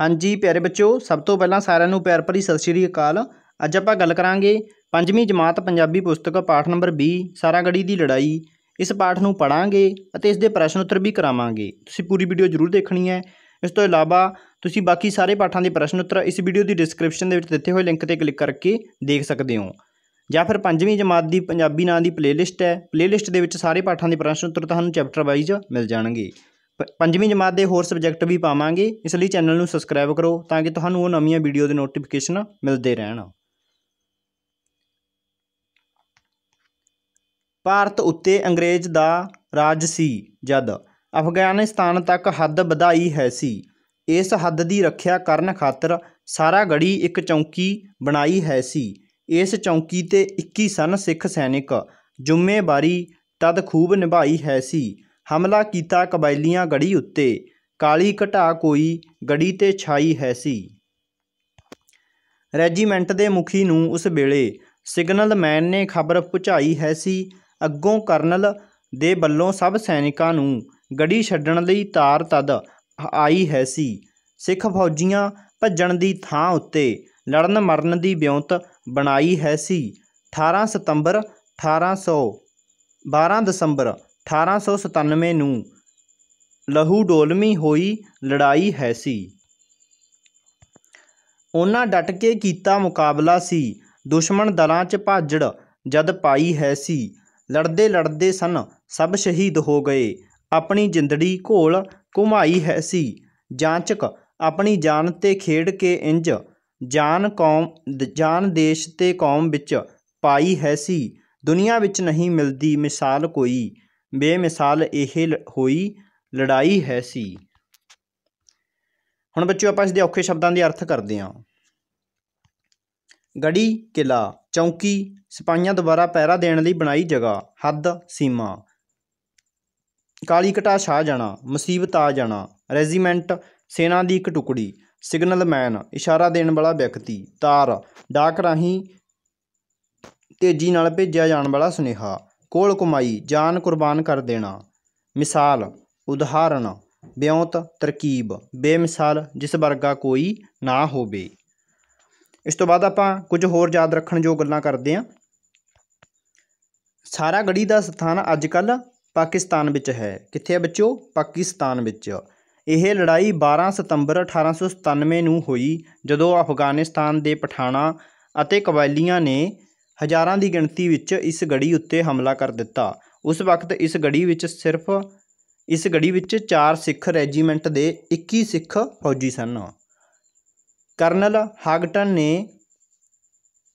ਹਾਂਜੀ ਪਿਆਰੇ ਬੱਚੋ ਸਭ ਤੋਂ ਪਹਿਲਾਂ ਸਾਰਿਆਂ ਨੂੰ ਪਿਆਰ ਭਰੀ ਸਤਿ ਸ਼੍ਰੀ ਅਕਾਲ ਅੱਜ ਆਪਾਂ ਗੱਲ ਕਰਾਂਗੇ ਪੰਜਵੀਂ ਜਮਾਤ ਪੰਜਾਬੀ ਪੁਸਤਕ ਪਾਠ ਨੰਬਰ 20 ਸਾਰਾਗੜੀ ਦੀ ਲੜਾਈ ਇਸ ਪਾਠ ਨੂੰ ਪੜਾਂਗੇ ਅਤੇ ਇਸ ਦੇ ਪ੍ਰਸ਼ਨ ਉੱਤਰ ਵੀ ਕਰਾਵਾਂਗੇ ਤੁਸੀਂ ਪੂਰੀ ਵੀਡੀਓ ਜ਼ਰੂਰ ਦੇਖਣੀ ਹੈ ਇਸ ਤੋਂ ਇਲਾਵਾ ਤੁਸੀਂ ਬਾਕੀ ਸਾਰੇ ਪਾਠਾਂ ਦੇ ਪ੍ਰਸ਼ਨ ਉੱਤਰ ਇਸ ਵੀਡੀਓ ਦੀ ਡਿਸਕ੍ਰਿਪਸ਼ਨ ਦੇ ਵਿੱਚ ਦਿੱਤੇ ਹੋਏ ਲਿੰਕ ਤੇ ਕਲਿੱਕ ਕਰਕੇ ਦੇਖ ਸਕਦੇ ਹੋ ਜਾਂ ਫਿਰ ਪੰਜਵੀਂ ਜਮਾਤ ਦੀ ਪੰਜਾਬੀ ਨਾਂ ਦੀ ਪਲੇਲਿਸਟ ਹੈ ਪਲੇਲਿਸਟ ਦੇ ਵਿੱਚ ਸਾਰੇ ਪਾਠਾਂ ਦੇ ਪ੍ਰਸ਼ਨ ਉੱਤਰ ਤੁਹਾਨੂੰ ਚੈਪਟਰ ਵਾਈਜ਼ ਮਿਲ ਜਾਣਗੇ ਪੰਜਵੀਂ ਜਮਾਤ ਦੇ ਹੋਰ ਸਬਜੈਕਟ ਵੀ ਪਾਵਾਂਗੇ ਇਸ ਲਈ ਚੈਨਲ ਨੂੰ ਸਬਸਕ੍ਰਾਈਬ ਕਰੋ ਤਾਂ ਕਿ ਤੁਹਾਨੂੰ ਉਹ ਨਵੀਆਂ ਵੀਡੀਓ ਦੇ ਨੋਟੀਫਿਕੇਸ਼ਨ ਮਿਲਦੇ ਰਹਿਣ ਭਾਰਤ ਉੱਤੇ ਅੰਗਰੇਜ਼ ਦਾ ਰਾਜ ਸੀ ਜਦ ਅਫਗਾਨਿਸਤਾਨ ਤੱਕ ਹੱਦ ਵਧਾਈ ਹੈ ਸੀ ਇਸ ਹੱਦ ਦੀ ਰੱਖਿਆ ਕਰਨ ਖਾਤਰ ਸਾਰਾ ਗੜੀ ਇੱਕ ਚੌਂਕੀ ਬਣਾਈ ਹੈ ਸੀ ਇਸ ਚੌਂਕੀ ਤੇ 21 ਸਨ ਸਿੱਖ ਸੈਨਿਕ ਜ਼ਿੰਮੇਵਾਰੀ ਤਦ ਖੂਬ ਨਿਭਾਈ ਹੈ ਸੀ ਹਮਲਾ ਕੀਤਾ ਕਬਾਇਲੀਆਂ ਗੜੀ ਉੱਤੇ ਕਾਲੀ ਘਟਾ ਕੋਈ ਗੜੀ ਤੇ ਛਾਈ ਹੈ ਸੀ ਰੈਜੀਮੈਂਟ ਦੇ ਮੁਖੀ ਨੂੰ ਉਸ ਵੇਲੇ ਸਿਗਨਲ ਮੈਨ ਨੇ ਖਬਰ ਪਹੁੰਚਾਈ ਹੈ ਸੀ ਅੱਗੋਂ ਕਰਨਲ ਦੇ ਵੱਲੋਂ ਸਭ ਸੈਨਿਕਾਂ ਨੂੰ ਗੜੀ ਛੱਡਣ ਲਈ ਤਾਰ ਤਦ ਆਈ ਹੈ ਸੀ ਸਿੱਖ ਫੌਜੀਆਂ ਭੱਜਣ ਦੀ ਥਾਂ ਉੱਤੇ ਲੜਨ ਮਰਨ ਦੀ ਬਿਉਂਤ ਬਣਾਈ ਹੈ ਸੀ 18 ਸਤੰਬਰ 1800 12 ਦਸੰਬਰ 1897 ਨੂੰ ਲਹੂ ਡੋਲਮੀ ਹੋਈ ਲੜਾਈ ਹੈ ਸੀ ਉਹਨਾਂ ਡਟ ਕੇ ਕੀਤਾ ਮੁਕਾਬਲਾ ਸੀ ਦੁਸ਼ਮਣ ਦਲਾਂ 'ਚ ਭਾਜੜ ਜਦ ਪਾਈ ਹੈ ਸੀ ਲੜਦੇ ਲੜਦੇ ਸਨ ਸਭ ਸ਼ਹੀਦ ਹੋ ਗਏ ਆਪਣੀ ਜਿੰਦੜੀ ਘੋਲ ਘੁਮਾਈ ਹੈ ਸੀ ਜਾਂਚਕ ਆਪਣੀ ਜਾਨ ਤੇ ਖੇਡ ਕੇ ਇੰਜ ਜਾਨ ਕੌਮ ਜਾਨ ਦੇਸ਼ ਤੇ ਕੌਮ ਵਿੱਚ ਪਾਈ ਹੈ ਸੀ ਦੁਨੀਆ ਵਿੱਚ ਨਹੀਂ ਮਿਲਦੀ ਮਿਸਾਲ ਕੋਈ ਬੇਮਿਸਾਲ ਇਹ ਹੋਈ ਲੜਾਈ ਹੈ ਸੀ ਹੁਣ ਬੱਚਿਓ ਆਪਾਂ ਇਸ ਦੇ ਔਖੇ ਸ਼ਬਦਾਂ ਦੇ ਅਰਥ ਕਰਦੇ ਹਾਂ ਗੜੀ ਕਿਲਾ ਚੌਂਕੀ ਸਿਪਾਹੀਆਂ ਦੁਆਰਾ ਪਹਿਰਾ ਦੇਣ ਲਈ ਬਣਾਈ ਜਗ੍ਹਾ ਹੱਦ ਸੀਮਾ ਕਾਲੀ ਕਟਾ ਛਾ ਜਾਣਾ ਮੁਸੀਬਤ ਆ ਜਾਣਾ ਰੈਜੀਮੈਂਟ ਸੈਨਾ ਦੀ ਇੱਕ ਟੁਕੜੀ ਸਿਗਨਲਮੈਨ ਇਸ਼ਾਰਾ ਦੇਣ ਵਾਲਾ ਵਿਅਕਤੀ ਤਾਰ ਡਾਕ ਰਾਹੀਂ ਤੇਜ਼ੀ ਨਾਲ ਭੇਜਿਆ ਜਾਣ ਵਾਲਾ ਸੁਨੇਹਾ ਕੋਲ ਕਮਾਈ ਜਾਨ ਕੁਰਬਾਨ ਕਰ ਦੇਣਾ ਮਿਸਾਲ ਉਦਾਹਰਣ ਬਿਉਂਤ ਤਰਕੀਬ ਬੇਮਿਸਾਲ ਜਿਸ ਵਰਗਾ ਕੋਈ ਨਾ ਹੋਵੇ ਇਸ ਤੋਂ ਬਾਅਦ ਆਪਾਂ ਕੁਝ ਹੋਰ ਯਾਦ ਰੱਖਣ ਜੋ ਗੱਲਾਂ ਕਰਦੇ ਹਾਂ ਸਾਰਾ ਗੜੀ ਦਾ ਸਥਾਨ ਅੱਜ ਕੱਲ ਪਾਕਿਸਤਾਨ ਵਿੱਚ ਹੈ ਕਿੱਥੇ ਹੈ ਬੱਚੋ ਪਾਕਿਸਤਾਨ ਵਿੱਚ ਇਹ ਲੜਾਈ 12 ਸਤੰਬਰ 1897 ਨੂੰ ਹੋਈ ਜਦੋਂ ਅਫਗਾਨਿਸਤਾਨ ਦੇ ਪਠਾਣਾ ਅਤੇ ਕਬਾਇਲੀਆਂ ਨੇ ਹਜ਼ਾਰਾਂ ਦੀ ਗਿਣਤੀ ਵਿੱਚ ਇਸ ਗੜੀ ਉੱਤੇ ਹਮਲਾ ਕਰ ਦਿੱਤਾ ਉਸ ਵਕਤ ਇਸ ਗੜੀ ਵਿੱਚ ਸਿਰਫ ਇਸ ਗੜੀ ਵਿੱਚ 4 ਸਿੱਖ ਰੈਜੀਮੈਂਟ ਦੇ 21 ਸਿੱਖ ਫੌਜੀ ਸਨ ਕਰਨਲ ਹਾਗਟਨ ਨੇ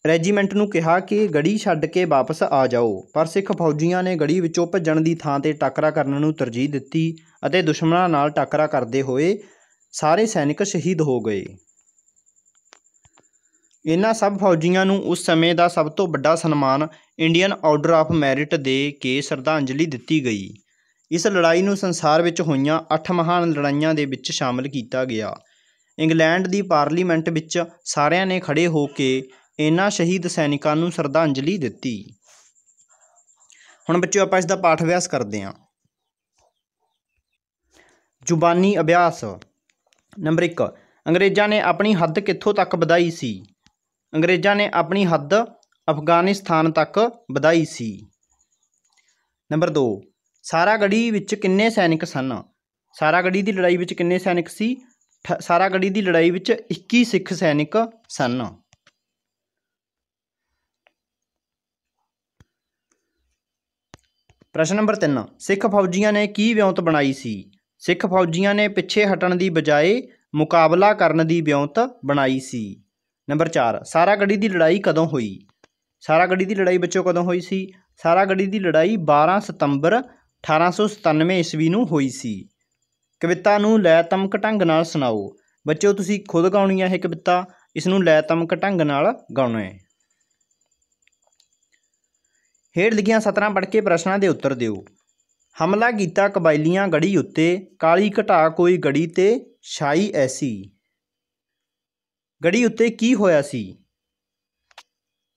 ਰੈਜੀਮੈਂਟ ਨੂੰ ਕਿਹਾ ਕਿ ਗੜੀ ਛੱਡ ਕੇ ਵਾਪਸ ਆ ਜਾਓ ਪਰ ਸਿੱਖ ਫੌਜੀਆਂ ਨੇ ਗੜੀ ਵਿੱਚੋਂ ਭੱਜਣ ਦੀ ਥਾਂ ਤੇ ਟੱਕਰਾ ਕਰਨ ਨੂੰ ਤਰਜੀਹ ਦਿੱਤੀ ਅਤੇ ਦੁਸ਼ਮਣਾਂ ਨਾਲ ਟੱਕਰਾ ਕਰਦੇ ਹੋਏ ਸਾਰੇ ਸੈਨਿਕ ਸ਼ਹੀਦ ਹੋ ਗਏ ਇਹਨਾਂ ਸਭ ਫੌਜੀਆਂ ਨੂੰ ਉਸ ਸਮੇਂ ਦਾ ਸਭ ਤੋਂ ਵੱਡਾ ਸਨਮਾਨ ਇੰਡੀਅਨ ਆਰਡਰ ਆਫ ਮੈਰਿਟ ਦੇ ਕੇ ਸ਼ਰਧਾਂਜਲੀ ਦਿੱਤੀ ਗਈ ਇਸ ਲੜਾਈ ਨੂੰ ਸੰਸਾਰ ਵਿੱਚ ਹੋਈਆਂ ਅੱਠ ਮਹਾਨ ਲੜਾਈਆਂ ਦੇ ਵਿੱਚ ਸ਼ਾਮਲ ਕੀਤਾ ਗਿਆ ਇੰਗਲੈਂਡ ਦੀ ਪਾਰਲੀਮੈਂਟ ਵਿੱਚ ਸਾਰਿਆਂ ਨੇ ਖੜੇ ਹੋ ਕੇ ਇਹਨਾਂ ਸ਼ਹੀਦ ਸੈਨਿਕਾਂ ਨੂੰ ਸ਼ਰਧਾਂਜਲੀ ਦਿੱਤੀ ਹੁਣ ਬੱਚਿਓ ਆਪਾਂ ਇਸ ਦਾ ਪਾਠ ਅਭਿਆਸ ਕਰਦੇ ਹਾਂ ਜ਼ੁਬਾਨੀ ਅਭਿਆਸ ਨੰਬਰ 1 ਅੰਗਰੇਜ਼ਾਂ ਨੇ ਆਪਣੀ ਹੱਦ ਕਿੱਥੋਂ ਤੱਕ ਵਧਾਈ ਸੀ ਅੰਗਰੇਜ਼ਾਂ ਨੇ ਆਪਣੀ ਹੱਦ ਅਫਗਾਨਿਸਤਾਨ ਤੱਕ ਵਧਾਈ ਸੀ ਨੰਬਰ 2 ਸਾਰਾਗੜੀ ਵਿੱਚ ਕਿੰਨੇ ਸੈਨਿਕ ਸਨ ਸਾਰਾਗੜੀ ਦੀ ਲੜਾਈ ਵਿੱਚ ਕਿੰਨੇ ਸੈਨਿਕ ਸੀ ਸਾਰਾਗੜੀ ਦੀ ਲੜਾਈ ਵਿੱਚ 21 ਸਿੱਖ ਸੈਨਿਕ ਸਨ ਪ੍ਰਸ਼ਨ ਨੰਬਰ 3 ਸਿੱਖ ਫੌਜੀਆਂ ਨੇ ਕੀ ਵਿਉਂਤ ਬਣਾਈ ਸੀ ਸਿੱਖ ਫੌਜੀਆਂ ਨੇ ਪਿੱਛੇ ਹਟਣ ਦੀ ਬਜਾਏ ਮੁਕਾਬਲਾ ਕਰਨ ਦੀ ਵਿਉਂਤ ਬਣਾਈ ਸੀ ਨੰਬਰ 4 ਸਾਰਾ ਗੜੀ ਦੀ ਲੜਾਈ ਕਦੋਂ ਹੋਈ ਸਾਰਾ ਗੜੀ ਦੀ ਲੜਾਈ ਬੱਚੋ ਕਦੋਂ ਹੋਈ ਸੀ ਸਾਰਾ ਗੜੀ ਦੀ ਲੜਾਈ 12 ਸਤੰਬਰ 1897 ਈਸਵੀ ਨੂੰ ਹੋਈ ਸੀ ਕਵਿਤਾ ਨੂੰ ਤਮਕ ਢੰਗ ਨਾਲ ਸੁਣਾਓ ਬੱਚਿਓ ਤੁਸੀਂ ਖੁਦ ਗਾਉਣੀ ਹੈ ਇਹ ਕਵਿਤਾ ਇਸ ਨੂੰ ਤਮਕ ਢੰਗ ਨਾਲ ਗਾਉਣਾ ਹੈ ਹੇਠ ਲਿਖੀਆਂ 17 ਪੜ੍ਹ ਕੇ ਪ੍ਰਸ਼ਨਾਂ ਦੇ ਉੱਤਰ ਦਿਓ ਹਮਲਾ ਕੀਤਾ ਕਬਾਇਲੀਆਂ ਗੜੀ ਉੱਤੇ ਕਾਲੀ ਘਟਾ ਕੋਈ ਗੜੀ ਤੇ ਛਾਈ ਐਸੀ ਗੜੀ ਉੱਤੇ ਕੀ ਹੋਇਆ ਸੀ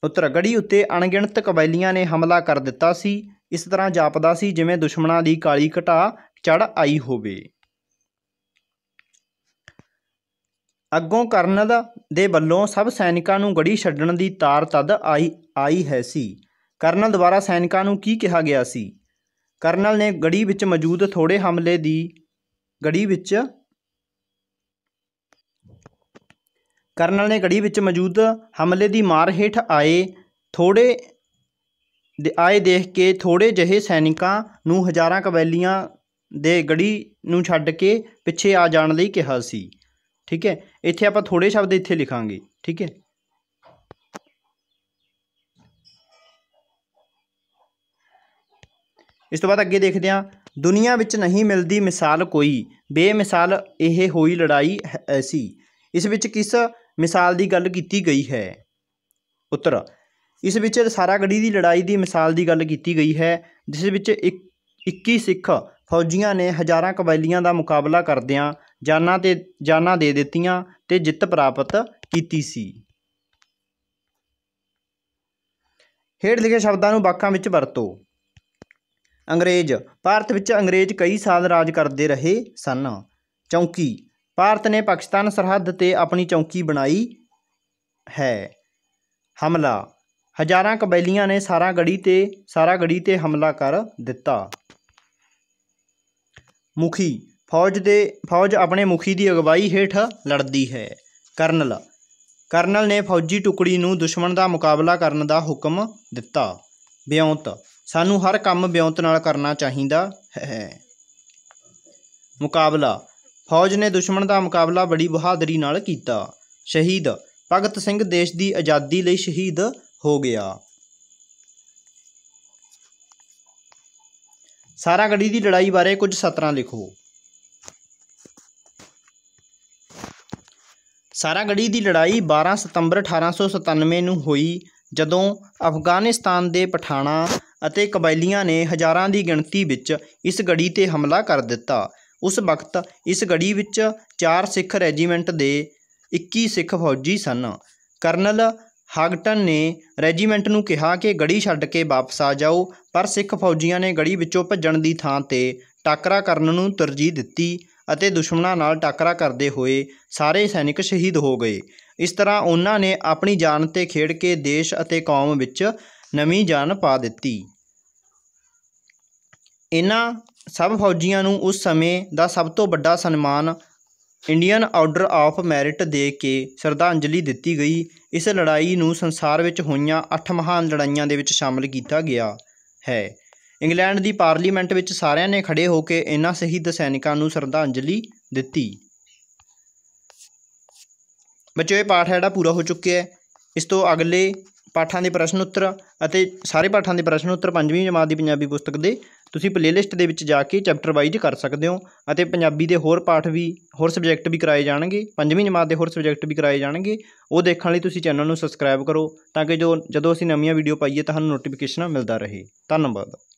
ਉੱਤਰ ਗੜੀ ਉੱਤੇ ਅਣਗਿਣਤ ਕਬਾਇਲੀਆਂ ਨੇ ਹਮਲਾ ਕਰ ਦਿੱਤਾ ਸੀ ਇਸ ਤਰ੍ਹਾਂ ਜਾਪਦਾ ਸੀ ਜਿਵੇਂ ਦੁਸ਼ਮਣਾਂ ਦੀ ਕਾਲੀ ਘਟਾ ਚੜ ਆਈ ਹੋਵੇ ਅੱਗੋਂ ਕਰਨਲ ਦੇ ਵੱਲੋਂ ਸਭ ਸੈਨਿਕਾਂ ਨੂੰ ਗੜੀ ਛੱਡਣ ਦੀ ਤਾਰ ਤਦ ਆਈ ਆਈ ਹੈ ਸੀ ਕਰਨਲ ਦੁਆਰਾ ਸੈਨਿਕਾਂ ਨੂੰ ਕੀ ਕਿਹਾ ਗਿਆ ਸੀ ਕਰਨਲ ਨੇ ਗੜੀ ਵਿੱਚ ਮੌਜੂਦ ਥੋੜੇ ਹਮਲੇ ਦੀ ਗੜੀ ਵਿੱਚ ਕਰਨਲ ਨੇ ਗੜੀ ਵਿੱਚ ਮੌਜੂਦ ਹਮਲੇ ਦੀ ਮਾਰ ਹੇਠ ਆਏ ਥੋੜੇ ਆਏ ਦੇਖ ਕੇ ਥੋੜੇ ਜਿਹੇ ਸੈਨਿਕਾਂ ਨੂੰ ਹਜ਼ਾਰਾਂ ਕਬੈਲੀਆਂ ਦੇ ਗੜੀ ਨੂੰ ਛੱਡ ਕੇ ਪਿੱਛੇ ਆ ਜਾਣ ਲਈ ਕਿਹਾ ਸੀ ਠੀਕ ਹੈ ਇੱਥੇ ਆਪਾਂ ਥੋੜੇ ਸ਼ਬਦ ਇੱਥੇ ਲਿਖਾਂਗੇ ਠੀਕ ਹੈ ਇਸ ਤੋਂ ਬਾਅਦ ਅੱਗੇ ਦੇਖਦੇ ਹਾਂ ਦੁਨੀਆ ਵਿੱਚ ਨਹੀਂ ਮਿਲਦੀ ਮਿਸਾਲ ਕੋਈ ਬੇਮਿਸਾਲ ਇਹ ਹੋਈ ਲੜਾਈ ਐਸੀ ਇਸ ਵਿੱਚ ਕਿਸ ਮਿਸਾਲ ਦੀ ਗੱਲ ਕੀਤੀ ਗਈ ਹੈ ਉੱਤਰ ਇਸ ਵਿੱਚ ਸਾਰਾ ਗੜੀ ਦੀ ਲੜਾਈ ਦੀ ਮਿਸਾਲ ਦੀ ਗੱਲ ਕੀਤੀ ਗਈ ਹੈ ਜਿਸ ਵਿੱਚ 21 ਸਿੱਖ ਫੌਜੀਆਂ ਨੇ ਹਜ਼ਾਰਾਂ ਕਬਾਇਲੀਆਂ ਦਾ ਮੁਕਾਬਲਾ ਕਰਦਿਆਂ ਜਾਨਾਂ ਤੇ ਜਾਨਾਂ ਦੇ ਦਿੱਤੀਆਂ ਤੇ ਜਿੱਤ ਪ੍ਰਾਪਤ ਕੀਤੀ ਸੀ ਹੇਠ ਲਿਖੇ ਸ਼ਬਦਾਂ ਨੂੰ ਵਾਕਾਂ ਵਿੱਚ ਵਰਤੋ ਅੰਗਰੇਜ਼ ਭਾਰਤ ਵਿੱਚ ਅੰਗਰੇਜ਼ ਕਈ ਸਾਲ ਰਾਜ ਕਰਦੇ ਰਹੇ ਸਨ ਚੌਂਕੀ ਭਾਰਤ ਨੇ ਪਾਕਿਸਤਾਨ ਸਰਹੱਦ ਤੇ ਆਪਣੀ ਚੌਕੀ ਬਣਾਈ ਹੈ ਹਮਲਾ ਹਜ਼ਾਰਾਂ ਕਬੈਲੀਆਂ ਨੇ ਸਾਰਾ ਗੜੀ ਤੇ ਸਾਰਾ ਗੜੀ ਤੇ ਹਮਲਾ ਕਰ ਦਿੱਤਾ ਮੁਖੀ ਫੌਜ ਦੇ ਫੌਜ ਆਪਣੇ ਮੁਖੀ ਦੀ ਅਗਵਾਈ ਹੇਠ ਲੜਦੀ ਹੈ ਕਰਨਲ ਕਰਨਲ ਨੇ ਫੌਜੀ ਟੁਕੜੀ ਨੂੰ ਦੁਸ਼ਮਣ ਦਾ ਮੁਕਾਬਲਾ ਕਰਨ ਦਾ ਹੁਕਮ ਦਿੱਤਾ ਬਿਉਂਤ ਸਾਨੂੰ ਹਰ ਕੰਮ ਬਿਉਂਤ ਨਾਲ ਕਰਨਾ ਚਾਹੀਦਾ ਹੈ ਮੁਕਾਬਲਾ ਫੌਜ ਨੇ ਦੁਸ਼ਮਣ ਦਾ ਮੁਕਾਬਲਾ ਬੜੀ ਬਹਾਦਰੀ ਨਾਲ ਕੀਤਾ ਸ਼ਹੀਦ ਭਗਤ ਸਿੰਘ ਦੇਸ਼ ਦੀ ਆਜ਼ਾਦੀ ਲਈ ਸ਼ਹੀਦ ਹੋ ਗਿਆ ਸਾਰਾ ਗੜੀ ਦੀ ਲੜਾਈ ਬਾਰੇ ਕੁਝ ਸਤਰਾਂ ਲਿਖੋ ਸਾਰਾ ਗੜੀ ਦੀ ਲੜਾਈ 12 ਸਤੰਬਰ 1897 ਨੂੰ ਹੋਈ ਜਦੋਂ ਅਫਗਾਨਿਸਤਾਨ ਦੇ ਪਠਾਣਾ ਅਤੇ ਕਬਾਇਲੀਆਂ ਨੇ ਹਜ਼ਾਰਾਂ ਦੀ ਗਿਣਤੀ ਵਿੱਚ ਇਸ ਗੜੀ ਤੇ ਹਮਲਾ ਕਰ ਦਿੱਤਾ ਉਸ ਵਕਤ ਇਸ ਗੜੀ ਵਿੱਚ ਚਾਰ ਸਿੱਖ ਰੈਜੀਮੈਂਟ ਦੇ 21 ਸਿੱਖ ਫੌਜੀ ਸਨ ਕਰਨਲ ਹਾਗਟਨ ਨੇ ਰੈਜੀਮੈਂਟ ਨੂੰ ਕਿਹਾ ਕਿ ਗੜੀ ਛੱਡ ਕੇ ਵਾਪਸ ਆ ਜਾਓ ਪਰ ਸਿੱਖ ਫੌਜੀਆਂ ਨੇ ਗੜੀ ਵਿੱਚੋਂ ਭੱਜਣ ਦੀ ਥਾਂ ਤੇ ਟੱਕਰਾ ਕਰਨ ਨੂੰ ਤਰਜੀਹ ਦਿੱਤੀ ਅਤੇ ਦੁਸ਼ਮਣਾਂ ਨਾਲ ਟੱਕਰਾ ਕਰਦੇ ਹੋਏ ਸਾਰੇ ਸੈਨਿਕ ਸ਼ਹੀਦ ਹੋ ਗਏ ਇਸ ਤਰ੍ਹਾਂ ਉਹਨਾਂ ਨੇ ਆਪਣੀ ਜਾਨ ਤੇ ਖੇਡ ਕੇ ਦੇਸ਼ ਅਤੇ ਕੌਮ ਵਿੱਚ ਨਵੀਂ ਜਾਨ ਪਾ ਦਿੱਤੀ ਇਹਨਾਂ ਸਭ ਫੌਜੀਆਂ ਨੂੰ ਉਸ ਸਮੇਂ ਦਾ ਸਭ ਤੋਂ ਵੱਡਾ ਸਨਮਾਨ ਇੰਡੀਅਨ ਆਰਡਰ ਆਫ ਮੈਰਿਟ ਦੇ ਕੇ ਸ਼ਰਧਾਂਜਲੀ ਦਿੱਤੀ ਗਈ ਇਸ ਲੜਾਈ ਨੂੰ ਸੰਸਾਰ ਵਿੱਚ ਹੋਈਆਂ ਅੱਠ ਮਹਾਨ ਲੜਾਈਆਂ ਦੇ ਵਿੱਚ ਸ਼ਾਮਲ ਕੀਤਾ ਗਿਆ ਹੈ ਇੰਗਲੈਂਡ ਦੀ ਪਾਰਲੀਮੈਂਟ ਵਿੱਚ ਸਾਰਿਆਂ ਨੇ ਖੜੇ ਹੋ ਕੇ ਇਹਨਾਂ ਸ਼ਹੀਦ ਸੈਨਿਕਾਂ ਨੂੰ ਸ਼ਰਧਾਂਜਲੀ ਦਿੱਤੀ ਬੱਚਿਓ ਇਹ ਪਾਠ ਹੈ ਜਿਹੜਾ ਪੂਰਾ ਹੋ ਚੁੱਕਿਆ ਹੈ ਇਸ ਤੋਂ ਅਗਲੇ ਪਾਠਾਂ ਦੇ ਪ੍ਰਸ਼ਨ ਉੱਤਰ ਅਤੇ ਸਾਰੇ ਪਾਠਾਂ ਦੇ ਪ੍ਰਸ਼ਨ ਉੱਤਰ ਪੰਜਵੀਂ ਜਮਾਤ ਦੀ ਪੰਜਾਬੀ ਪੁਸਤਕ ਦੇ ਤੁਸੀਂ ਪਲੇਲਿਸਟ ਦੇ ਵਿੱਚ ਜਾ ਕੇ ਚੈਪਟਰ ਵਾਈਜ਼ ਕਰ ਸਕਦੇ ਹੋ ਅਤੇ ਪੰਜਾਬੀ ਦੇ ਹੋਰ ਪਾਠ ਵੀ ਹੋਰ ਸਬਜੈਕਟ ਵੀ ਕਰਾਏ ਜਾਣਗੇ ਪੰਜਵੀਂ ਜਮਾਤ ਦੇ ਹੋਰ ਸਬਜੈਕਟ ਵੀ ਕਰਾਏ ਜਾਣਗੇ ਉਹ ਦੇਖਣ ਲਈ ਤੁਸੀਂ ਚੈਨਲ ਨੂੰ ਸਬਸਕ੍ਰਾਈਬ ਕਰੋ ਤਾਂ ਕਿ ਜੋ ਜਦੋਂ ਅਸੀਂ ਨਵੀਆਂ ਵੀਡੀਓ ਪਾਈਏ ਤੁਹਾਨੂੰ ਨੋਟੀਫਿਕੇਸ਼ਨ ਮਿਲਦਾ ਰਹੇ ਧੰਨਵਾਦ